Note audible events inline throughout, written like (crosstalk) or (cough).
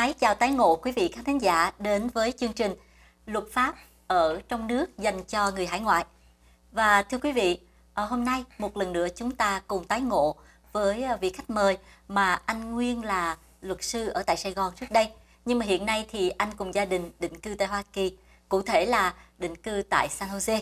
ái chào tái ngộ quý vị khán thính giả đến với chương trình Luật pháp ở trong nước dành cho người hải ngoại. Và thưa quý vị, ờ, hôm nay một lần nữa chúng ta cùng tái ngộ với ờ, vị khách mời mà anh Nguyên là luật sư ở tại Sài Gòn trước đây. Nhưng mà hiện nay thì anh cùng gia đình định cư tại Hoa Kỳ, cụ thể là định cư tại San Jose.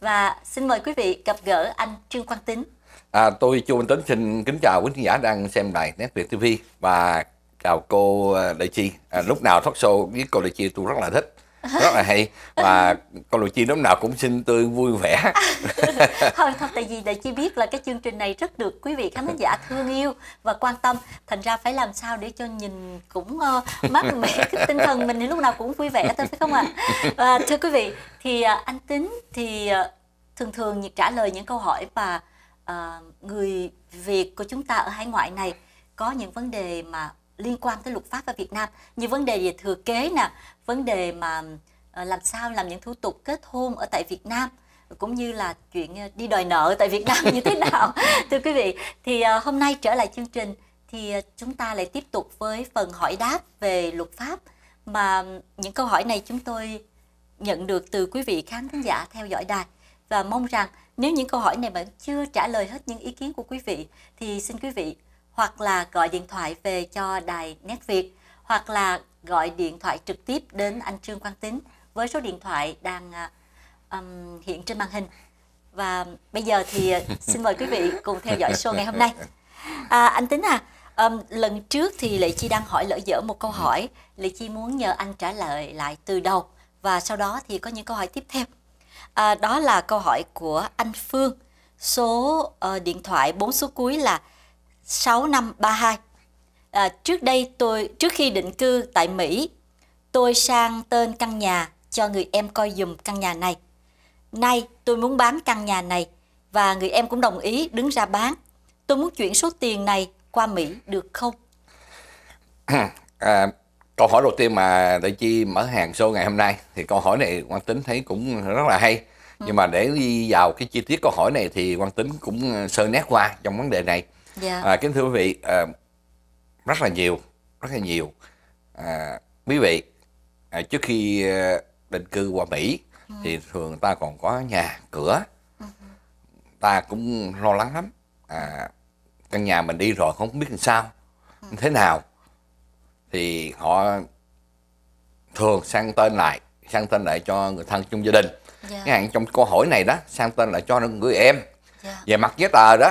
Và xin mời quý vị gặp gỡ anh Trương Quang Tính. À, tôi Chu Minh Tính xin kính chào quý khán giả đang xem đài Nét Việt TV và chào cô Đại à, Chi à, lúc nào thoát show với cô Đại Chi tôi rất là thích rất là hay và con Lục Chi lúc nào cũng xinh tươi vui vẻ (laughs) thôi thôi tại vì để chi biết là cái chương trình này rất được quý vị khán giả thương yêu và quan tâm thành ra phải làm sao để cho nhìn cũng uh, mát mẻ (laughs) cái tinh thần mình thì lúc nào cũng vui vẻ thôi phải không ạ à? và thưa quý vị thì uh, anh tính thì uh, thường thường trả lời những câu hỏi mà uh, người Việt của chúng ta ở hải ngoại này có những vấn đề mà liên quan tới luật pháp ở Việt Nam như vấn đề về thừa kế nè vấn đề mà ờ, làm sao làm những thủ tục kết hôn ở tại Việt Nam cũng như là chuyện ờ, đi đòi nợ tại Việt Nam (laughs) như thế nào thưa quý vị thì ờ, hôm nay trở lại chương trình thì chúng ta lại tiếp tục với phần hỏi đáp về luật pháp mà những câu hỏi này chúng tôi nhận được từ quý vị khán thính giả theo dõi đài và mong rằng nếu những câu hỏi này vẫn chưa trả lời hết những ý kiến của quý vị thì xin quý vị hoặc là gọi điện thoại về cho đài Nét Việt hoặc là gọi điện thoại trực tiếp đến anh Trương Quang Tính với số điện thoại đang um, hiện trên màn hình. Và bây giờ thì à, (laughs) xin mời quý vị cùng theo dõi show ngày hôm nay. À, anh Tính à, um, lần trước thì Lệ Chi đang hỏi lỡ dở một câu ừ. hỏi. Lệ Chi muốn nhờ anh trả lời lại từ đầu và sau đó thì có những câu hỏi tiếp theo. À, đó là câu hỏi của anh Phương. Số uh, điện thoại 4 số cuối là 6532. À, trước đây tôi trước khi định cư tại Mỹ, tôi sang tên căn nhà cho người em coi dùm căn nhà này. Nay tôi muốn bán căn nhà này và người em cũng đồng ý đứng ra bán. Tôi muốn chuyển số tiền này qua Mỹ được không? (clears throat) À, câu hỏi đầu tiên mà đại chi mở hàng show ngày hôm nay thì câu hỏi này quan tính thấy cũng rất là hay nhưng ừ. mà để đi vào cái chi tiết câu hỏi này thì quan tính cũng sơ nét qua trong vấn đề này Dạ. À, kính thưa quý vị, à, rất là nhiều, rất là nhiều. À, quý vị, à, trước khi à, định cư qua Mỹ ừ. thì thường ta còn có nhà, cửa. Ừ. Ta cũng lo lắng lắm. À, căn nhà mình đi rồi không biết làm sao, ừ. thế nào. Thì họ thường sang tên lại, sang tên lại cho người thân trong gia đình. Dạ. Cái hàng trong câu hỏi này đó, sang tên lại cho người em. Dạ. Về mặt giấy tờ đó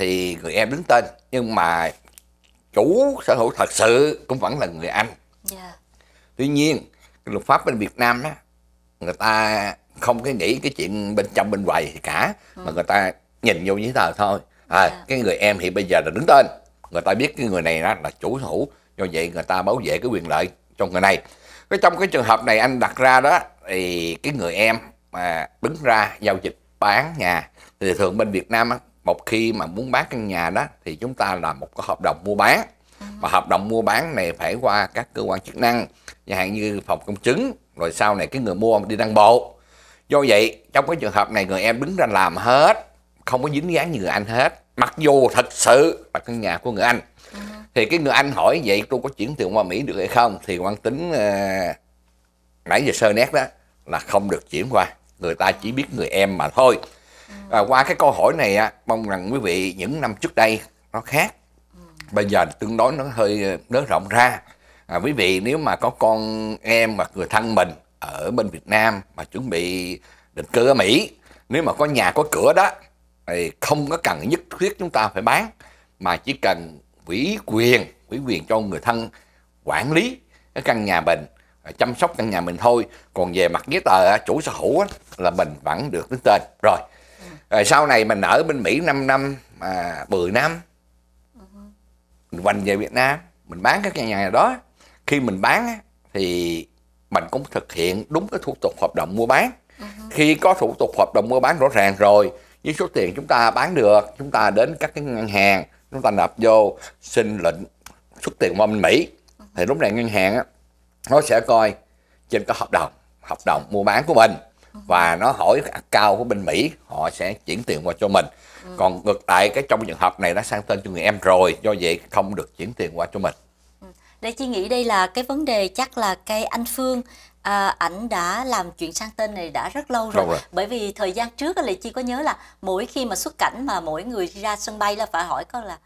thì người em đứng tên nhưng mà chủ sở hữu thật sự cũng vẫn là người anh yeah. Dạ. tuy nhiên luật pháp bên việt nam đó người ta không cái nghĩ cái chuyện bên trong bên ngoài cả ừ. mà người ta nhìn vô giấy tờ thôi à, yeah. Dạ. cái người em thì bây giờ là đứng tên người ta biết cái người này đó là chủ sở hữu do vậy người ta bảo vệ cái quyền lợi cho người này cái trong cái trường hợp này anh đặt ra đó thì cái người em mà đứng ra giao dịch bán nhà thì thường bên Việt Nam một khi mà muốn bán căn nhà đó thì chúng ta làm một cái hợp đồng mua bán và hợp đồng mua bán này phải qua các cơ quan chức năng chẳng hạn như phòng công chứng rồi sau này cái người mua đi đăng bộ do vậy trong cái trường hợp này người em đứng ra làm hết không có dính dáng như người anh hết mặc dù thật sự là căn nhà của người anh thì cái người anh hỏi vậy tôi có chuyển tiền qua mỹ được hay không thì quan tính ờ, nãy giờ sơ nét đó là không được chuyển qua người ta chỉ biết người em mà thôi à, qua cái câu hỏi này á mong rằng quý vị những năm trước đây nó khác ừ. bây giờ tương đối nó hơi ờ, nới rộng ra à, quý vị nếu mà có con em hoặc người thân mình ở bên Việt Nam mà chuẩn bị định cư ở Mỹ nếu mà có nhà có cửa đó thì không có cần nhất thiết chúng ta phải bán mà chỉ cần ủy quyền ủy quyền cho người thân quản lý cái căn nhà mình à, chăm sóc căn nhà mình thôi còn về mặt giấy tờ chủ sở hữu là mình vẫn được đứng tên rồi rồi sau này mình ở bên mỹ 5 năm à, 10 năm mình quanh về việt nam mình bán cái căn nhà đó khi mình bán thì mình cũng thực hiện đúng cái thủ tục hợp đồng mua bán khi có thủ tục hợp đồng mua bán rõ ràng rồi với số tiền chúng ta bán được chúng ta đến các cái ngân hàng chúng ta nộp vô xin lệnh xuất tiền qua bên mỹ thì lúc này ngân hàng nó sẽ coi trên cái hợp đồng hợp đồng mua bán của mình và nó hỏi cao của bên Mỹ họ sẽ chuyển tiền qua cho mình ừ. còn ngược lại cái trong trường hợp này đã sang tên cho người em rồi do vậy không được chuyển tiền qua cho mình đây ừ. chị nghĩ đây là cái vấn đề chắc là cái anh Phương à, ảnh đã làm chuyện sang tên này đã rất lâu rồi. rồi bởi vì thời gian trước là chị có nhớ là mỗi khi mà xuất cảnh mà mỗi người ra sân bay là phải hỏi con là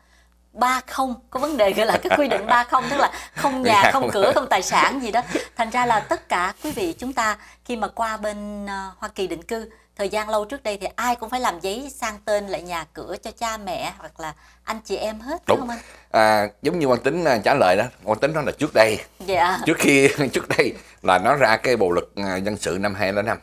ba không có vấn đề gọi là cái quy định ba không tức là không (laughs) nhà không cửa không tài sản gì đó thành ra là tất cả quý vị chúng ta khi mà qua bên ờ, hoa kỳ định cư thời gian lâu trước đây thì ai cũng phải làm giấy sang tên lại nhà cửa cho cha mẹ hoặc là anh chị em hết đúng, đúng không anh à, giống như quan tính à, trả lời đó quan tính đó là trước đây dạ. trước khi (laughs) trước đây là nó ra cái bộ luật à, dân sự năm hai năm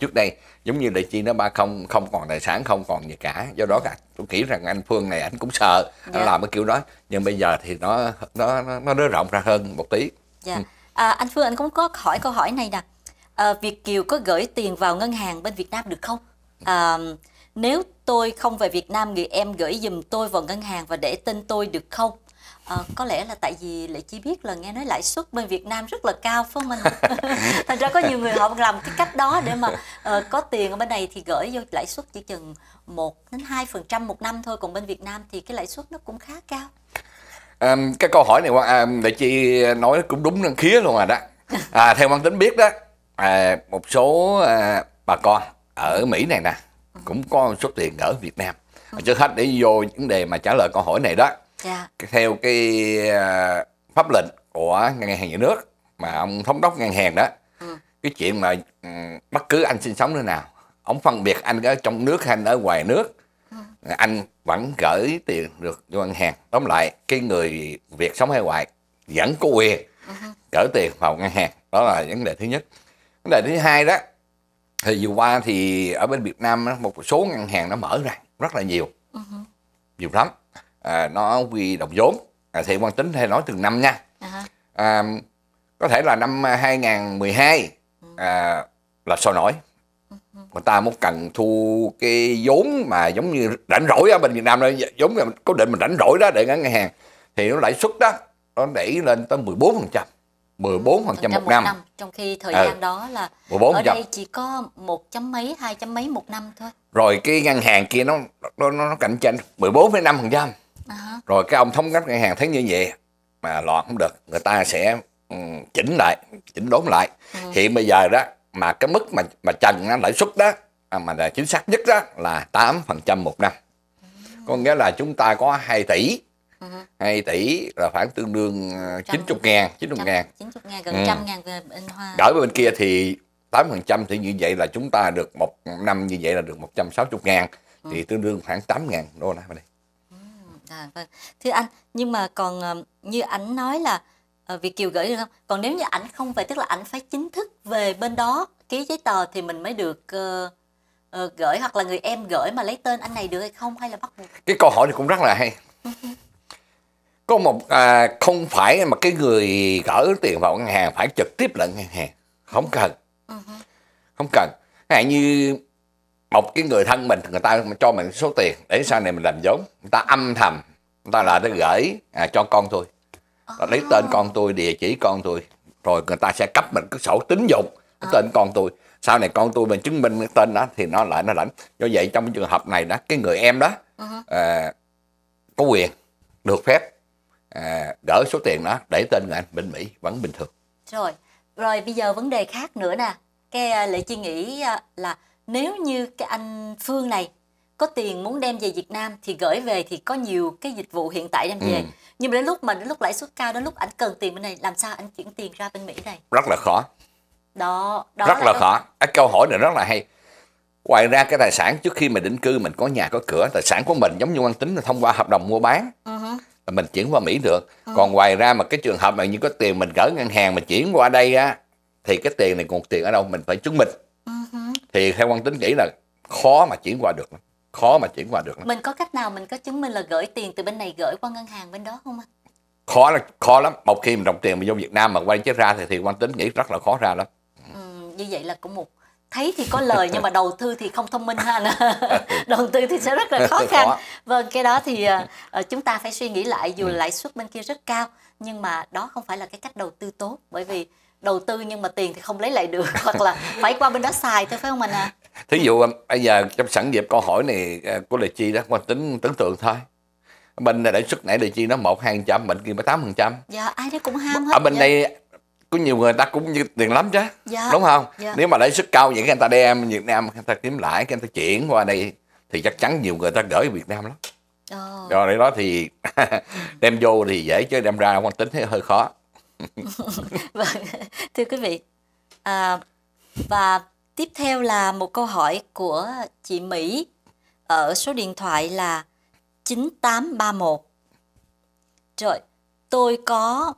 trước đây giống như đại chi nó ba không không còn tài sản không còn gì cả do đó cả tôi nghĩ rằng anh phương này anh cũng sợ dạ. anh làm cái kiểu đó nhưng bây giờ thì nó nó nó nó rộng ra hơn một tí dạ. Ừ. à, anh phương anh cũng có hỏi câu hỏi này nè à, việt kiều có gửi tiền vào ngân hàng bên việt nam được không à, nếu tôi không về việt nam người em gửi giùm tôi vào ngân hàng và để tên tôi được không À, có lẽ là tại vì lại chỉ biết là nghe nói lãi suất bên Việt Nam rất là cao phải không anh? Thành ra có nhiều người họ làm cái cách đó để mà uh, có tiền ở bên này thì gửi vô lãi suất chỉ chừng 1 đến 2% một năm thôi còn bên Việt Nam thì cái lãi suất nó cũng khá cao. À, cái câu hỏi này à, để chị nói cũng đúng năng khía luôn rồi đó. (laughs) À, theo quan tính biết đó à, một số à, bà con ở Mỹ này nè ừ. cũng có số tiền ở Việt Nam. Ừ. Trước hết để vô vấn đề mà trả lời câu hỏi này đó yeah. Dạ. theo cái à, pháp lệnh của ngân hàng nhà nước mà ông thống đốc ngân hàng đó ừ. cái chuyện mà ừ, bất cứ anh sinh sống nơi nào ông phân biệt anh ở trong nước hay anh ở ngoài nước ừ. anh vẫn gửi tiền được cho ngân hàng tóm lại cái người việt sống hay ngoài vẫn có quyền ừ. gửi tiền vào ngân hàng đó là vấn đề thứ nhất vấn đề thứ hai đó thì vừa qua thì ở bên việt nam một số ngân hàng nó mở ra rất là nhiều uh-huh. nhiều lắm à, nó quy đồng vốn à, thì quan tính hay nói từng năm nha à, à, có thể là năm 2012 à, là sôi nổi người ta muốn cần thu cái vốn mà giống như rảnh rỗi ở bên Việt Nam đó giống như có định mình rảnh rỗi đó để ngân hàng thì nó lãi suất đó nó đẩy lên tới 14 phần trăm 14 phần trăm một năm. năm trong khi thời ừ. gian ừ. đó là 14 ở đây chỉ có một chấm mấy hai chấm mấy một năm thôi rồi cái ngân hàng kia nó nó, nó cạnh tranh 14,5 phần trăm à. rồi cái ông thống đốc ngân hàng thấy như vậy mà loạn không được người ta sẽ um, chỉnh lại chỉnh đốn lại ừ. hiện bây giờ đó mà cái mức mà mà trần lãi suất đó à, mà là chính xác nhất đó là 8% một năm có nghĩa là chúng ta có 2 tỷ uh -huh. 2 tỷ là khoảng tương đương 90 à, ngàn 90 trăm, ngàn 90 ngàn gần ừ. 100 ngàn về bên Hoa gửi bên kia thì 8% thì như vậy là chúng ta được một năm như vậy là được 160 ngàn uh ừ. -huh. thì tương đương khoảng 8 ngàn đô la bên đây à, vâng thưa anh nhưng mà còn ờ, như anh nói là uh, Việt kiều gửi được không còn nếu như ảnh không về tức là ảnh phải chính thức về bên đó ký giấy tờ thì mình mới được uh, uh, gửi hoặc là người em gửi mà lấy tên anh này được hay không hay là bắt buộc cái câu hỏi này cũng rất là hay (laughs) có một à, không phải mà cái người gửi tiền vào ngân hàng phải trực tiếp lẫn ngân hàng không cần ừ không cần hạn như một cái người thân mình người ta cho mình số tiền để sau này mình làm vốn người ta âm thầm người ta là để gửi à, cho con tôi à. lấy ờ. tên con tôi địa chỉ con tôi rồi người ta sẽ cấp mình cái sổ tín dụng cái à. tên con tôi sau này con tôi mình chứng minh cái tên đó thì nó lại nó lãnh do vậy trong trường hợp này đó cái người em đó uh à, có quyền được phép à, gỡ số tiền đó để tên người anh bên mỹ vẫn bình thường rồi rồi bây giờ vấn đề khác nữa nè cái à, lệ chi nghĩ à, là nếu như cái anh Phương này có tiền muốn đem về Việt Nam thì gửi về thì có nhiều cái dịch vụ hiện tại đem về. Ừ. Nhưng mà đến lúc mà đến lúc lãi suất cao đến lúc anh cần tiền bên này làm sao anh chuyển tiền ra bên Mỹ này? Rất là khó. Đó, đó rất là, là khó. Cái câu hỏi này rất là hay. Ngoài ra cái tài sản trước khi mình định cư mình có nhà có cửa, tài sản của mình giống như quan tính là thông qua hợp đồng mua bán. Uh-huh mình chuyển qua Mỹ được. Ừ. Còn ngoài ra mà cái trường hợp mà như có tiền mình gửi ngân hàng mình chuyển qua đây á thì cái tiền này còn tiền ở đâu mình phải chứng minh thì theo quan tính nghĩ là khó mà chuyển qua được khó mà chuyển qua được mình có cách nào mình có chứng minh là gửi tiền từ bên này gửi qua ngân hàng bên đó không anh khó là khó lắm một khi mình đồng tiền mình vô Việt Nam mà quay chết ra thì thì quan tính nghĩ rất là khó ra lắm ừ, như vậy là cũng một thấy thì có lời nhưng mà đầu tư thì không thông minh ha nè (laughs) đầu tư thì sẽ rất là khó (laughs) khăn khó. vâng cái đó thì uh, (laughs) chúng ta phải suy nghĩ lại dù ừ. lãi suất bên kia rất cao nhưng mà đó không phải là cái cách đầu tư tốt bởi vì đầu tư nhưng mà tiền thì không lấy lại được hoặc là phải qua bên đó xài thôi phải không anh à? thí dụ à, bây giờ trong sẵn dịp câu hỏi này à, của lệ chi đó qua tính tưởng tượng thôi bên này lãi suất nãy lệ chi nó một hai trăm bên kia mới tám phần trăm dạ ai đấy cũng ham hết ở bên đây có nhiều người ta cũng như tiền lắm chứ dạ. đúng không dạ. nếu mà lãi suất cao vậy người ta đem việt nam người ta kiếm lãi người ta chuyển qua đây thì chắc chắn nhiều người ta gửi việt nam lắm oh. rồi đó thì (laughs) đem vô thì dễ chứ đem ra quan tính thấy hơi khó vâng thưa quý vị à, và tiếp theo là một câu hỏi của chị Mỹ ở số điện thoại là 9831 trời tôi có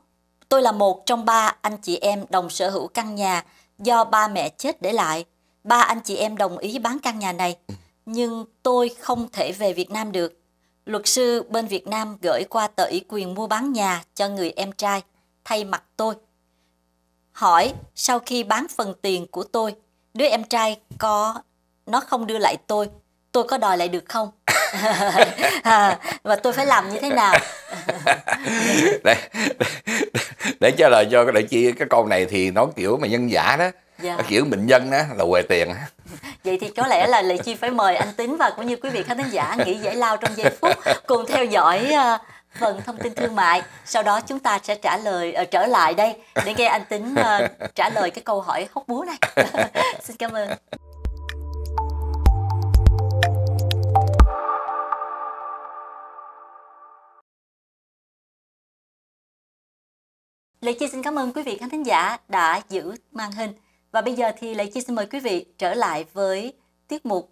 tôi là một trong ba anh chị em đồng sở hữu căn nhà do ba mẹ chết để lại ba anh chị em đồng ý bán căn nhà này nhưng tôi không thể về Việt Nam được luật sư bên Việt Nam gửi qua tờ ủy quyền mua bán nhà cho người em trai thay mặt tôi. Hỏi, sau khi bán phần tiền của tôi, đứa em trai có nó không đưa lại tôi, tôi có đòi lại được không? (laughs) và tôi phải làm như thế nào? để, (laughs) để, để trả lời cho để chi cái câu này thì nó kiểu mà nhân giả đó dạ. kiểu bệnh dân đó là què tiền (laughs) vậy thì có lẽ là lệ chi phải mời anh tín và cũng như quý vị khán thính giả nghĩ giải lao trong giây phút cùng theo dõi uh, phần thông tin thương mại sau đó chúng ta sẽ trả lời uh, trở lại đây để nghe anh tính uh, trả lời cái câu hỏi hóc búa này (laughs) xin cảm ơn Lệ Chi xin cảm ơn quý vị khán thính giả đã giữ màn hình. Và bây giờ thì Lệ Chi xin mời quý vị trở lại với tiết mục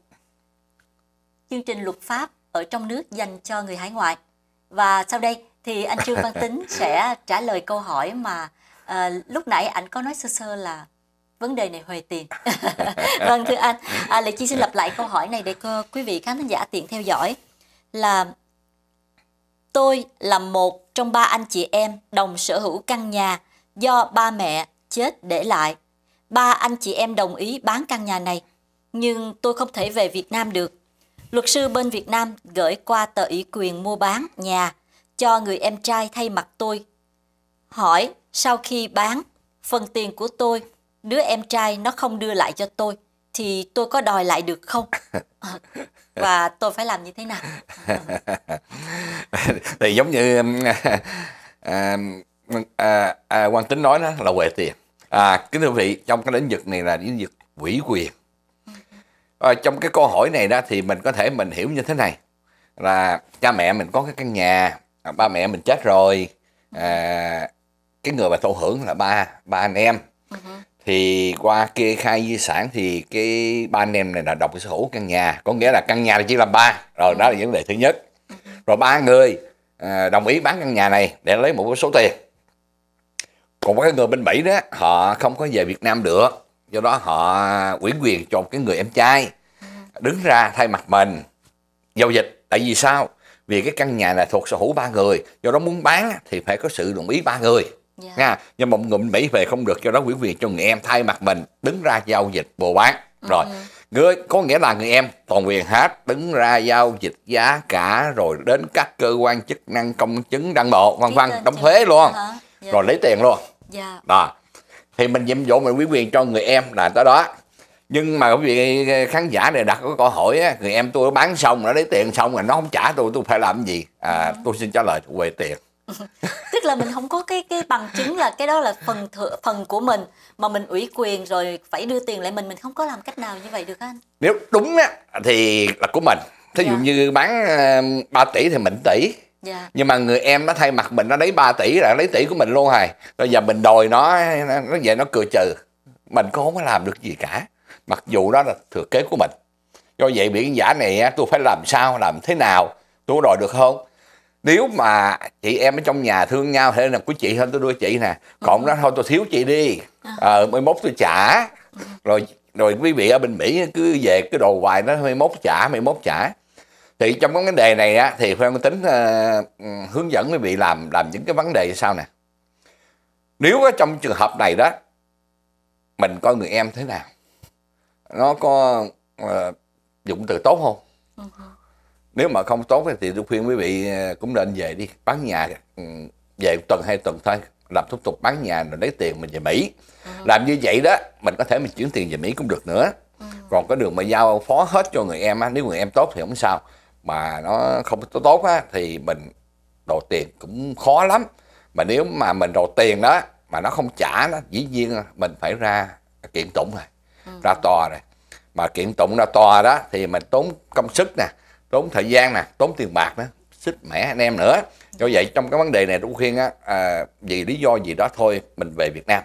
chương trình luật pháp ở trong nước dành cho người hải ngoại. Và sau đây thì anh Trương Văn (laughs) Tính sẽ trả lời câu hỏi mà uh, lúc nãy anh có nói sơ sơ là vấn đề này huề tiền (laughs) vâng thưa anh à, lệ chi xin lặp lại câu hỏi này để cơ quý vị khán giả tiện theo dõi là tôi là một trong ba anh chị em đồng sở hữu căn nhà do ba mẹ chết để lại ba anh chị em đồng ý bán căn nhà này nhưng tôi không thể về việt nam được luật sư bên Việt Nam gửi qua tờ ủy quyền mua bán nhà cho người em trai thay mặt tôi. Hỏi sau khi bán, phần tiền của tôi, đứa em trai nó không đưa lại cho tôi, thì tôi có đòi lại được không? (laughs) Và tôi phải làm như thế nào? (laughs) thì giống như um, (laughs) à, à, à, quan tính nói đó là huệ tiền. À, kính thưa quý vị, trong cái lĩnh vực này là lĩnh vực quỹ quyền à, trong cái câu hỏi này đó thì mình có thể mình hiểu như thế này là cha mẹ mình có cái căn nhà à, ba mẹ mình chết rồi à, cái người mà thụ hưởng là ba ba anh em ừ thì qua kê khai di sản thì cái ba anh em này là độc sở hữu căn nhà có nghĩa là căn nhà chỉ là ba rồi đó là ừ. vấn đề thứ nhất ừ rồi ba người à, đồng ý bán căn nhà này để lấy một số tiền còn có người bên mỹ đó họ không có về việt nam được do đó họ ủy quyền cho một cái người em trai đứng ra thay mặt mình giao dịch tại vì sao vì cái căn nhà này thuộc sở hữu ba người do đó muốn bán thì phải có sự đồng ý ba người yeah. Dạ. nha nhưng mà người mỹ về không được do đó ủy quyền cho người em thay mặt mình đứng ra giao dịch mua bán ừ. rồi ừ. người có nghĩa là người em toàn quyền hết đứng ra giao dịch giá cả rồi đến các cơ quan chức năng công chứng đăng bộ vân vân đóng thuế luôn dạ. rồi lấy tiền luôn dạ. đó thì mình nhiệm vụ mình quý quyền cho người em là tới đó nhưng mà quý vị khán giả này đặt cái câu hỏi á, người em tôi bán xong nó lấy tiền xong rồi nó không trả tôi tôi phải làm gì à, ừ. tôi xin trả lời tôi về tiền (laughs) tức là mình không có cái cái bằng chứng là cái đó là phần thừa, phần của mình mà mình ủy quyền rồi phải đưa tiền lại mình mình không có làm cách nào như vậy được anh nếu đúng á thì là của mình thí dụ dạ. như bán 3 ờ, tỷ thì mình tỷ yeah. Dạ. nhưng mà người em nó thay mặt mình nó lấy 3 tỷ là lấy tỷ của mình luôn rồi bây giờ mình đòi nó nó về nó cười trừ mình cũng không có làm được gì cả mặc dù đó là thừa kế của mình do vậy biển giả này tôi phải làm sao làm thế nào tôi đòi được không nếu mà chị em ở trong nhà thương nhau thế là của chị hơn tôi đưa chị nè còn ừ. đó thôi tôi thiếu chị đi à. ờ mai mốt tôi trả ừ. rồi rồi quý vị ở bên mỹ cứ về cái đồ hoài nó mai mốt trả mai mốt trả thì trong cái vấn đề này á, thì Phan tính uh, hướng dẫn quý vị làm làm những cái vấn đề sau nè nếu có trong trường hợp này đó mình coi người em thế nào nó có uh, dụng từ tốt không ừ. nếu mà không tốt thì tôi khuyên quý vị ờ, cũng nên về đi bán nhà ừ, về tuần hai tuần thôi làm thủ tục bán nhà rồi lấy tiền mình về Mỹ uh-huh. làm như vậy đó mình có thể mình chuyển tiền về Mỹ cũng được nữa còn có đường mà giao phó hết cho người em á nếu người em tốt thì không sao mà nó không tốt tốt á, thì mình đầu tiền cũng khó lắm mà nếu mà mình đầu tiền đó mà nó không trả đó dĩ nhiên mình phải ra kiện tụng rồi ừ. ra tòa rồi mà kiện tụng ra tòa đó thì mình tốn công sức nè tốn thời gian nè tốn tiền bạc nữa xích mẻ anh em nữa do vậy trong cái vấn đề này tôi khuyên á à, vì lý do gì đó thôi mình về Việt Nam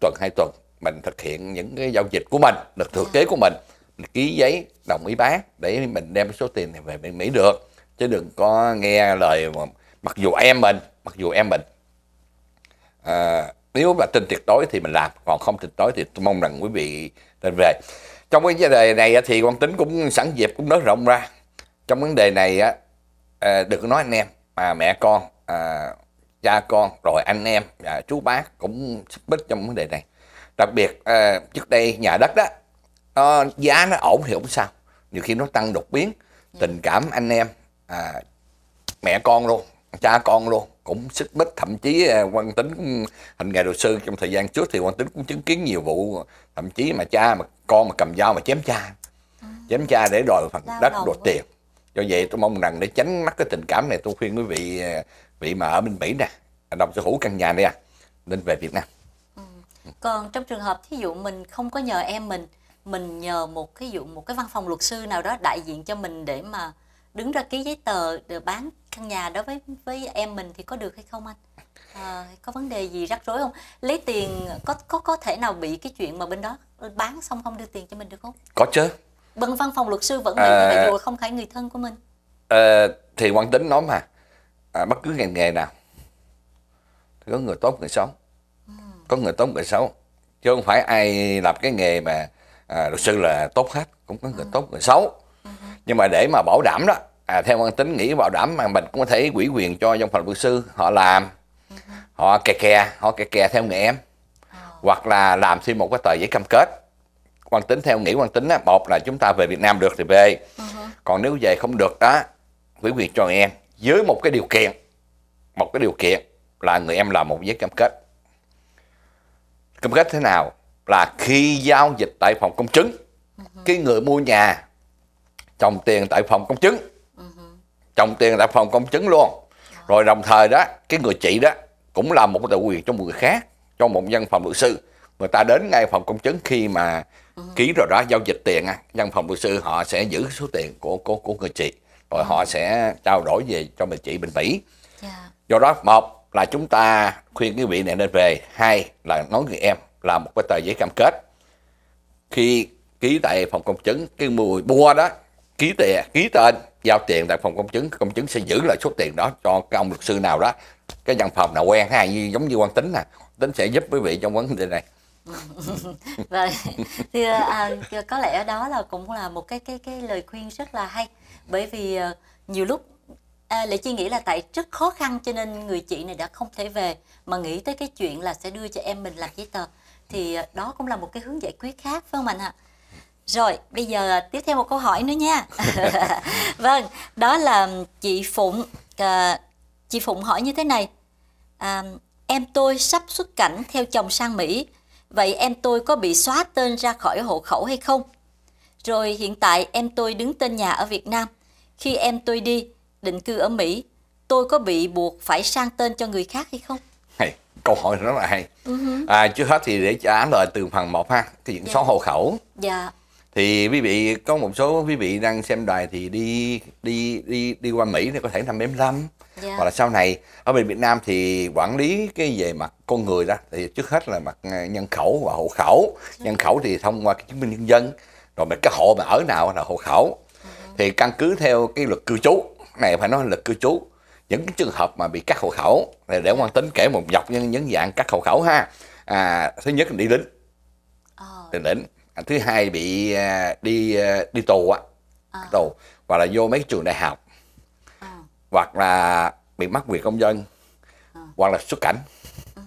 tuần hai tuần mình thực hiện những cái giao dịch của mình được thừa ừ. kế của mình ký giấy đồng ý bán để mình đem số tiền này về bên Mỹ được chứ đừng có nghe lời mà, mặc dù em mình mặc dù em mình à, nếu mà tin tuyệt đối thì mình làm còn không tuyệt đối thì tôi mong rằng quý vị nên về trong cái vấn đề này thì quan tính cũng sẵn dịp cũng nói rộng ra trong vấn đề này á à, đừng nói anh em mà mẹ con à, cha con rồi anh em à, chú bác cũng xích mích trong vấn đề này đặc biệt à, trước đây nhà đất đó uh, giá nó ổn thì không sao nhiều khi nó tăng đột biến ừ. tình cảm anh em à, mẹ con luôn cha con luôn cũng xích mích thậm chí à, quan tính ừ, hình ngày luật sư trong thời gian trước thì quan tính cũng chứng kiến nhiều vụ thậm chí mà cha mà con mà cầm dao mà chém cha ừ. chém cha để đòi phần đất đòi tiền do vậy tôi mong rằng để tránh mắc cái tình cảm này tôi khuyên quý vị à, vị mà ở bên mỹ nè đồng sở hữu căn nhà này à nên về việt nam còn trong trường hợp thí dụ mình không có nhờ em mình mình nhờ một cái dụ một cái văn phòng luật sư nào đó đại diện cho mình để mà đứng ra ký giấy tờ để bán căn nhà đó với với em mình thì có được hay không anh à, có vấn đề gì rắc rối không lấy tiền có có có thể nào bị cái chuyện mà bên đó bán xong không đưa tiền cho mình được không có chứ bên văn phòng luật sư vẫn bị à, như không phải người thân của mình à, thì quan tính nó mà à, bất cứ ngành nghề nào thì có người tốt người xấu ừ. có người tốt người xấu chứ không phải ai làm cái nghề mà à, luật sư là tốt hết cũng có người tốt người xấu nhưng mà để mà bảo đảm đó à, theo quan tính nghĩ bảo đảm mà mình cũng có thể quỹ quyền cho văn phòng luật sư họ làm họ kè kè họ kè kè theo nghề em hoặc là làm thêm một cái tờ giấy cam kết quan tính theo nghĩ quan tính á một là chúng ta về Việt Nam được thì về còn nếu về không được đó quỹ quyền cho em dưới một cái điều kiện một cái điều kiện là người em làm một giấy cam kết cam kết thế nào là khi giao dịch tại phòng công chứng ừ cái người mua nhà trồng tiền tại phòng công chứng ừ trồng tiền tại phòng công chứng luôn ờ. rồi đồng thời đó cái người chị đó cũng làm một cái tự quyền cho một người khác cho một văn phòng luật sư người ta đến ngay phòng công chứng khi mà ừ ký rồi đó giao dịch tiền văn phòng luật sư họ sẽ giữ số tiền của của của người chị rồi họ sẽ trao đổi về cho người chị bên mỹ dạ. do đó một là chúng ta khuyên quý vị này nên về hai là nói người em là một cái tờ giấy cam kết khi ký tại phòng công chứng cái mùi mua đó ký tiền ký tên giao tiền tại phòng công chứng công chứng sẽ giữ lại số tiền đó cho cái ông luật sư nào đó cái văn phòng nào quen hay như giống như quan tính nè tính sẽ giúp quý vị trong vấn đề này vâng (laughs) thì ờ, à, có lẽ đó là cũng là một cái cái cái lời khuyên rất là hay bởi vì ờ, nhiều lúc à, lệ chi nghĩ là tại rất khó khăn cho nên người chị này đã không thể về mà nghĩ tới cái chuyện là sẽ đưa cho em mình làm giấy tờ thì à, đó cũng là một cái hướng giải quyết khác phải không anh ạ rồi bây giờ à, tiếp theo một câu hỏi nữa nha (laughs) vâng đó là chị phụng à, chị phụng hỏi như thế này à, em tôi sắp xuất cảnh theo chồng sang mỹ vậy em tôi có bị xóa tên ra khỏi hộ khẩu hay không rồi hiện tại em tôi đứng tên nhà ở việt nam khi em tôi đi định cư ở Mỹ, tôi có bị buộc phải sang tên cho người khác hay không? Hay, câu hỏi rất là hay. Uh-huh. À, trước hết thì để trả lời từ phần một ha, cái những dạ. số hộ khẩu. Dạ. Thì quý vị có một số quý vị đang xem đài thì đi đi đi đi qua Mỹ thì có thể năm đến năm yeah. hoặc là sau này ở bên Việt Nam thì quản lý cái về mặt con người đó thì trước hết là mặt nhân khẩu và hộ khẩu dạ. nhân khẩu thì thông qua cái chứng minh nhân dân rồi mình cái hộ mà ở nào là hộ khẩu ừ thì căn cứ theo cái luật cư trú này phải nói là cư trú những trường hợp mà bị cắt hộ khẩu này để quan tính kể một dọc những những dạng cắt hộ khẩu ha à, thứ nhất là đi lính ờ. đi lính à, thứ hai bị à, đi à, đi tù á à. tù hoặc là vô mấy trường đại học à. hoặc là bị mất quyền công dân à. hoặc là xuất cảnh ừ.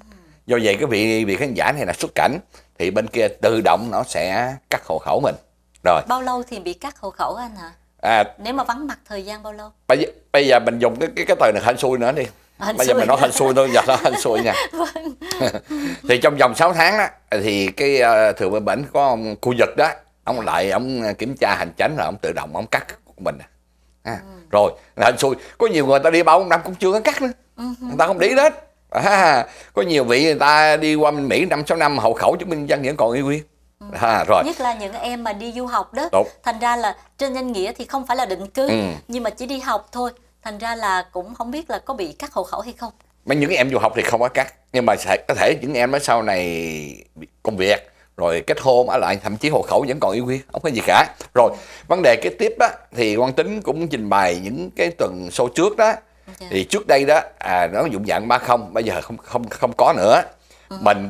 do vậy cái vị vị khán giả này là xuất cảnh thì bên kia tự động nó sẽ cắt hộ khẩu mình rồi bao lâu thì bị cắt hộ khẩu anh hả à nếu mà vắng mặt thời gian bao lâu bây, giờ bây giờ mình dùng cái cái cái từ này hên xui nữa đi à, hên bây giờ mình nói hên xui thôi giờ nó hên xui nha (laughs) vâng. (laughs) thì trong vòng 6 tháng đó thì cái uh, thường bên bệnh có ông khu vực đó ông lại ông ờ, kiểm tra hành chánh là ông tự động ông cắt của mình à, ừ. rồi là hên xui có nhiều người ta đi bao năm cũng chưa có cắt nữa ừ người ta không để hết à, có nhiều vị người ta đi qua mỹ năm sáu năm hậu khẩu chứng minh dân vẫn còn y nguyên Ừ. rồi. Nhất là những em mà đi du học đó. Đúng. Thành ra là trên danh nghĩa thì không phải là định cư ừ. nhưng mà chỉ đi học thôi. Thành ra là cũng không biết là có bị cắt hộ khẩu hay không. Mấy những em du học thì không có cắt nhưng mà sẽ có thể những em ở sau này công việc rồi kết hôn ở lại thậm chí hộ khẩu vẫn còn yêu nguyên không có gì cả rồi ừ. vấn đề kế tiếp á thì quan tính cũng trình bày những cái tuần sau trước đó okay. thì trước đây đó à nó dụng dạng ba không bây giờ không không không có nữa ừ. mình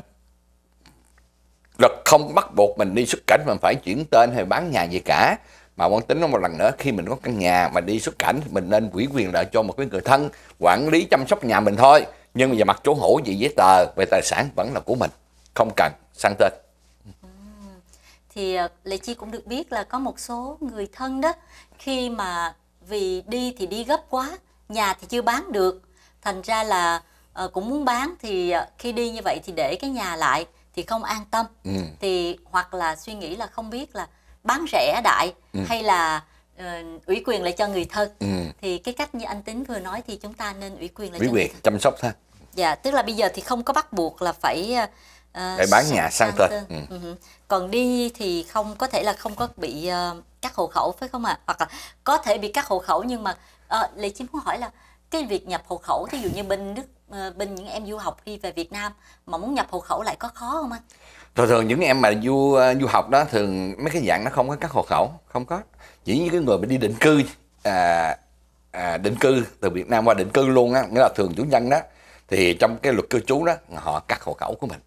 luật không bắt buộc mình đi xuất cảnh mà phải chuyển tên hay bán nhà gì cả mà quan tính nó một lần nữa khi mình có căn nhà mà đi xuất cảnh mình nên ủy quyền lại cho một cái người thân quản lý chăm sóc nhà mình thôi nhưng mà về mặt chỗ hữu gì giấy tờ về tài sản vẫn là của mình không cần sang tên thì ờ, lệ chi cũng được biết là có một số người thân đó khi mà vì đi thì đi gấp quá nhà thì chưa bán được thành ra là ờ, cũng muốn bán thì ờ, khi đi như vậy thì để cái nhà lại thì không an tâm ừ. thì hoặc là suy nghĩ là không biết là bán rẻ đại ừ. hay là uh, ủy quyền lại cho người thân ừ. thì cái cách như anh tính vừa nói thì chúng ta nên ủy quyền lại ủy cho quyền người thân. chăm sóc thôi dạ tức là bây giờ thì không có bắt buộc là phải uh, ờ, ờ, để bán nhà sang tên ừ. Ừ. còn đi thì không có thể là không có bị uh, cắt hộ khẩu phải không ạ à? hoặc là có thể bị cắt hộ khẩu nhưng mà uh, lệ chim muốn hỏi là cái việc nhập hộ khẩu thí dụ như bên nước ờ, bên những em du học khi về Việt Nam mà muốn nhập hộ khẩu lại có khó không anh? Thường thường những em mà du ờ, du học đó thường mấy cái dạng nó không có các hộ khẩu, không có. Chỉ như cái người mà đi định cư à, à, định cư từ Việt Nam qua định cư luôn á, nghĩa là thường chủ nhân đó thì trong cái luật cư trú đó họ cắt hộ khẩu của mình.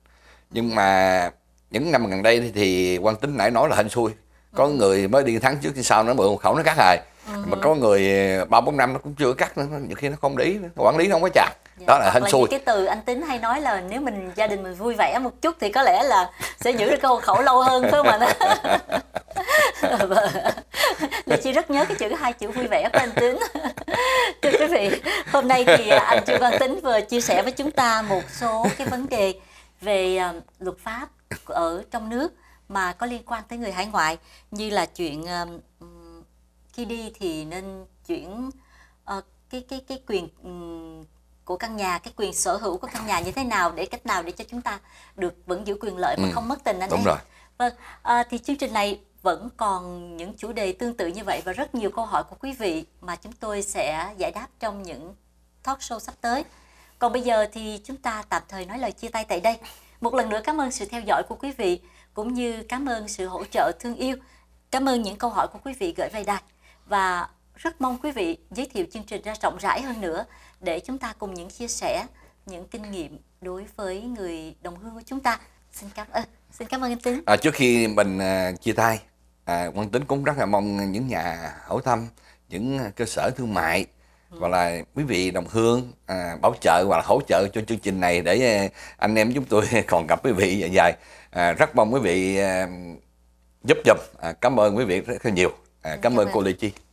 Nhưng mà những năm gần đây thì, thì quan tính nãy nói là hên xui có ừ. người mới đi tháng trước thì sau nó mượn hộ khẩu nó cắt rồi mà có ừ. người ờ, ba bốn năm nó cũng chưa cắt nữa nhiều khi nó không lý nữa. quản lý nó không có chặt dạ, đó là hên xui cái từ anh tính hay nói là nếu mình gia đình mình vui vẻ một chút thì có lẽ là sẽ giữ được cái hộ khẩu lâu hơn phải không ạ? Lê dạ, Chi rất nhớ cái chữ hai chữ vui vẻ của anh Tính Thưa quý vị, hôm nay thì anh Trương Văn Tính vừa chia sẻ với chúng ta một số cái vấn đề về ờ, luật pháp ở trong nước mà có liên quan tới người hải ngoại như là chuyện ờ, khi đi thì nên chuyển uh, cái cái cái quyền um, của căn nhà cái quyền sở hữu của căn nhà như thế nào để cách nào để cho chúng ta được vẫn giữ quyền lợi mà ừ. không mất tình anh Đúng em. Rồi. Vâng, à, thì chương trình này vẫn còn những chủ đề tương tự như vậy và rất nhiều câu hỏi của quý vị mà chúng tôi sẽ giải đáp trong những talk show sắp tới. Còn bây giờ thì chúng ta tạm thời nói lời chia tay tại đây. Một lần nữa cảm ơn sự theo dõi của quý vị cũng như cảm ơn sự hỗ trợ thương yêu. Cảm ơn những câu hỏi của quý vị gửi về đài và rất mong quý vị giới thiệu chương trình ra rộng rãi hơn nữa để chúng ta cùng những chia sẻ những kinh nghiệm đối với người đồng hương của chúng ta xin cảm ơn xin cảm ơn anh tính à, trước khi mình à, chia tay à, quang tính cũng rất là mong những nhà hảo tâm những cơ sở thương mại và ừ. là quý vị đồng hương à, bảo trợ hoặc là hỗ trợ cho chương trình này để à, anh em chúng tôi (laughs) còn gặp quý vị dài dài à, rất mong quý vị à, giúp giùm à, cảm ơn quý vị rất là nhiều À, cảm, cảm ơn, cô Lê chi